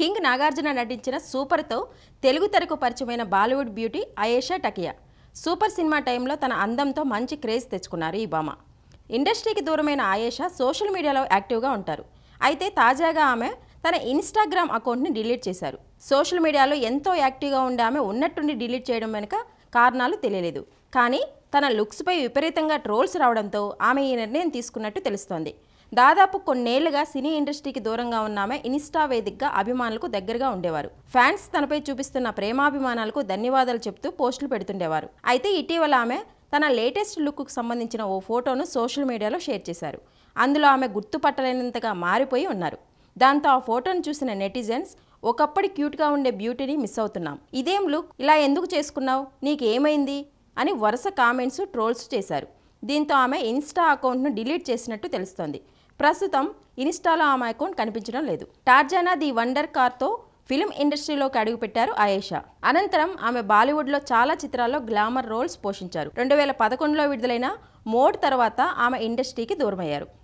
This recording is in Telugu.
కింగ్ నాగార్జున నటించిన సూపర్తో తెలుగు తెరకు పరిచయమైన Bollywood beauty Ayesha Takia super cinema టైంలో తన అందంతో మంచి క్రేజ్ తెచ్చుకున్నారు ఈ భామ ఇండస్ట్రీకి దూరమైన ఆయేషా సోషల్ మీడియాలో యాక్టివ్గా ఉంటారు అయితే తాజాగా ఆమె తన ఇన్స్టాగ్రామ్ అకౌంట్ని డిలీట్ చేశారు సోషల్ మీడియాలో ఎంతో యాక్టివ్గా ఉండే ఆమె ఉన్నట్టుండి డిలీట్ చేయడం వెనుక కారణాలు తెలియలేదు కానీ తన లుక్స్పై విపరీతంగా ట్రోల్స్ రావడంతో ఆమె ఈ నిర్ణయం తీసుకున్నట్టు తెలుస్తోంది దాదాపు కొన్నేళ్లుగా సినీ ఇండస్ట్రీకి దూరంగా ఆమె ఇన్స్టా వేదికగా అభిమానులకు దగ్గరగా ఉండేవారు ఫ్యాన్స్ తనపై చూపిస్తున్న ప్రేమాభిమానాలకు ధన్యవాదాలు చెప్తూ పోస్టులు పెడుతుండేవారు అయితే ఇటీవల ఆమె తన లేటెస్ట్ లుక్కు సంబంధించిన ఓ ఫోటోను సోషల్ మీడియాలో షేర్ చేశారు అందులో ఆమె గుర్తుపట్టలేనంతగా మారిపోయి ఉన్నారు దాంతో ఆ ఫోటోను చూసిన నెటిజన్స్ ఒకప్పటి క్యూట్గా ఉండే బ్యూటీని మిస్ అవుతున్నాం ఇదేం లుక్ ఇలా ఎందుకు చేసుకున్నావు నీకేమైంది అని వరుస కామెంట్స్ ట్రోల్స్ చేశారు దీంతో ఆమె ఇన్స్టా అకౌంట్ను డిలీట్ చేసినట్టు తెలుస్తోంది ప్రస్తుతం ఇన్స్టాలో ఆమె అకౌంట్ కనిపించడం లేదు టార్జానా ది వండర్ కార్తో ఫిల్మ్ ఇండస్ట్రీలోకి అడుగుపెట్టారు ఆయేషా అనంతరం ఆమె బాలీవుడ్లో చాలా చిత్రాల్లో గ్లామర్ రోల్స్ పోషించారు రెండు వేల పదకొండులో విడుదలైన మోడ్ తర్వాత ఆమె ఇండస్ట్రీకి దూరమయ్యారు